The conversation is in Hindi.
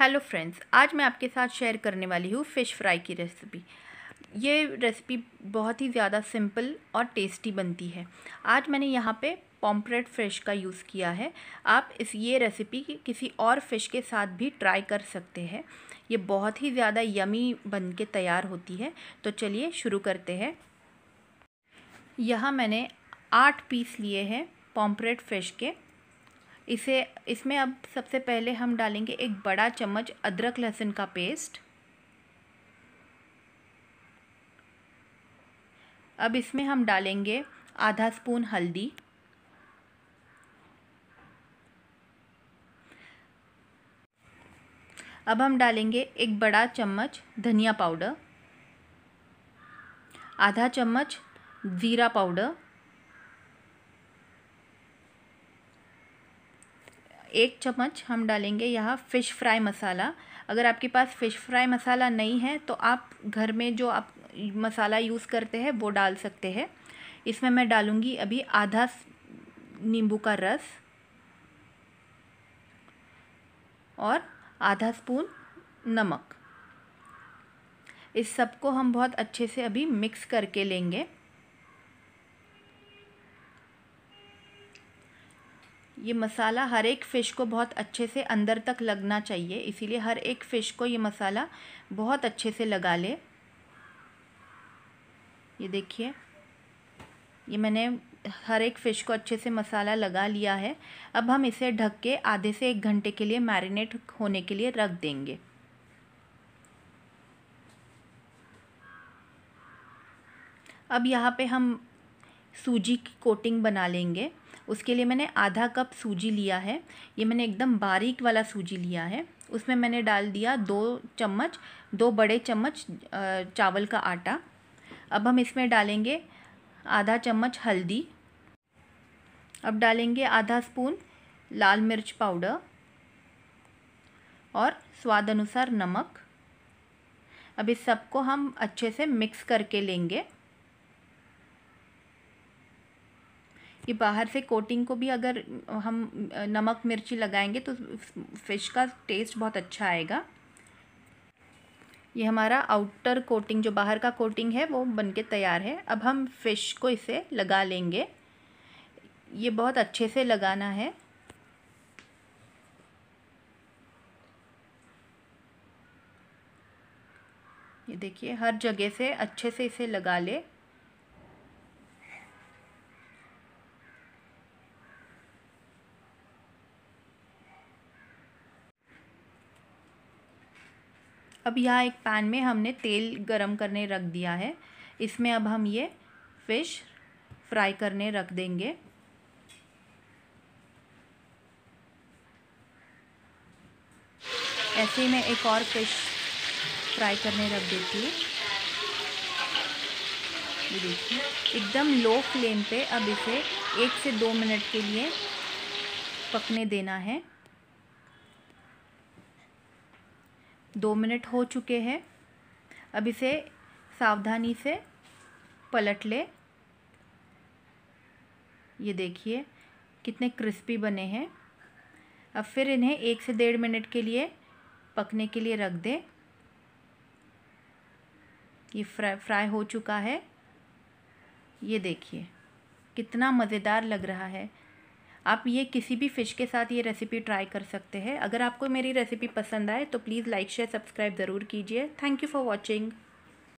हेलो फ्रेंड्स आज मैं आपके साथ शेयर करने वाली हूँ फ़िश फ्राई की रेसिपी ये रेसिपी बहुत ही ज़्यादा सिंपल और टेस्टी बनती है आज मैंने यहाँ पे पॉम्परेट फ़िश का यूज़ किया है आप इस ये रेसिपी किसी और फ़िश के साथ भी ट्राई कर सकते हैं ये बहुत ही ज़्यादा यमी बन के तैयार होती है तो चलिए शुरू करते हैं यहाँ मैंने आठ पीस लिए हैं पॉम्परेट फ़िश के इसे इसमें अब सबसे पहले हम डालेंगे एक बड़ा चम्मच अदरक लहसुन का पेस्ट अब इसमें हम डालेंगे आधा स्पून हल्दी अब हम डालेंगे एक बड़ा चम्मच धनिया पाउडर आधा चम्मच ज़ीरा पाउडर एक चम्मच हम डालेंगे यहाँ फ़िश फ्राई मसाला अगर आपके पास फ़िश फ्राई मसाला नहीं है तो आप घर में जो आप मसाला यूज़ करते हैं वो डाल सकते हैं इसमें मैं डालूँगी अभी आधा नींबू का रस और आधा स्पून नमक इस सब को हम बहुत अच्छे से अभी मिक्स करके लेंगे ये मसाला हर एक फ़िश को बहुत अच्छे से अंदर तक लगना चाहिए इसीलिए हर एक फ़िश को ये मसाला बहुत अच्छे से लगा ले ये देखिए ये मैंने हर एक फ़िश को अच्छे से मसाला लगा लिया है अब हम इसे ढक के आधे से एक घंटे के लिए मैरिनेट होने के लिए रख देंगे अब यहाँ पे हम सूजी की कोटिंग बना लेंगे उसके लिए मैंने आधा कप सूजी लिया है ये मैंने एकदम बारीक वाला सूजी लिया है उसमें मैंने डाल दिया दो चम्मच दो बड़े चम्मच चावल का आटा अब हम इसमें डालेंगे आधा चम्मच हल्दी अब डालेंगे आधा स्पून लाल मिर्च पाउडर और स्वाद अनुसार नमक अब इस सबको हम अच्छे से मिक्स करके लेंगे ये बाहर से कोटिंग को भी अगर हम नमक मिर्ची लगाएंगे तो फ़िश का टेस्ट बहुत अच्छा आएगा ये हमारा आउटर कोटिंग जो बाहर का कोटिंग है वो बनके तैयार है अब हम फ़िश को इसे लगा लेंगे ये बहुत अच्छे से लगाना है ये देखिए हर जगह से अच्छे से इसे लगा ले अब यहाँ एक पैन में हमने तेल गरम करने रख दिया है इसमें अब हम ये फ़िश फ्राई करने रख देंगे ऐसे ही मैं एक और फिश फ्राई करने रख देती हूँ देखिए एकदम लो फ्लेम पे अब इसे एक से दो मिनट के लिए पकने देना है दो मिनट हो चुके हैं अब इसे सावधानी से पलट ले ये देखिए कितने क्रिस्पी बने हैं अब फिर इन्हें एक से डेढ़ मिनट के लिए पकने के लिए रख दें ये फ्राई फ्राई हो चुका है ये देखिए कितना मज़ेदार लग रहा है आप ये किसी भी फ़िश के साथ ये रेसिपी ट्राई कर सकते हैं अगर आपको मेरी रेसिपी पसंद आए तो प्लीज़ लाइक शेयर सब्सक्राइब ज़रूर कीजिए थैंक यू फॉर वॉचिंग